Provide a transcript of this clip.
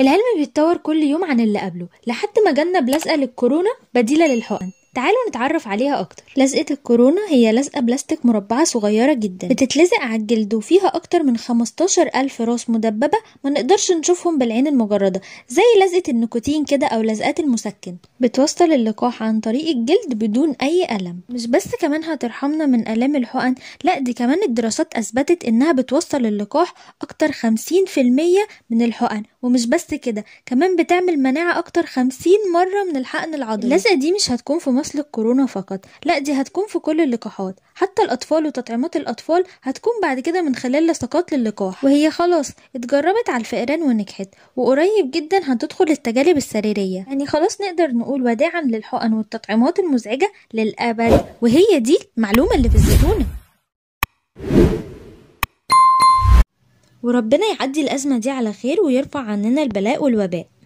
العلم بيتطور كل يوم عن اللي قبله لحد ما جالنا بلزقه للكورونا بديلة للحقن تعالوا نتعرف عليها أكتر لزقة الكورونا هي لزقة بلاستيك مربعة صغيرة جدا بتتلزق على الجلد وفيها أكتر من 15 ألف راس مدببة ما نقدرش نشوفهم بالعين المجردة زي لزقة النيكوتين كده أو لزقات المسكن بتوصل اللقاح عن طريق الجلد بدون أي ألم مش بس كمان هترحمنا من آلام الحقن لا دي كمان الدراسات أثبتت إنها بتوصل اللقاح أكتر 50% من الحقن ومش بس كده كمان بتعمل مناعة أكتر 50 مرة من الحقن العضلي اللزقة دي مش هتكون في مصل الكورونا فقط لا دي هتكون في كل اللقاحات حتى الأطفال وتطعيمات الأطفال هتكون بعد كده من خلال لصقات للقاح وهي خلاص اتجربت على الفئران ونجحت وقريب جدا هتدخل التجارب السريرية يعني خلاص نقدر نقول وداعا للحقن والتطعيمات المزعجة للأبد وهي دي المعلومة اللي في الزيتونة وربنا يعدي الأزمة دي على خير ويرفع عننا البلاء والوباء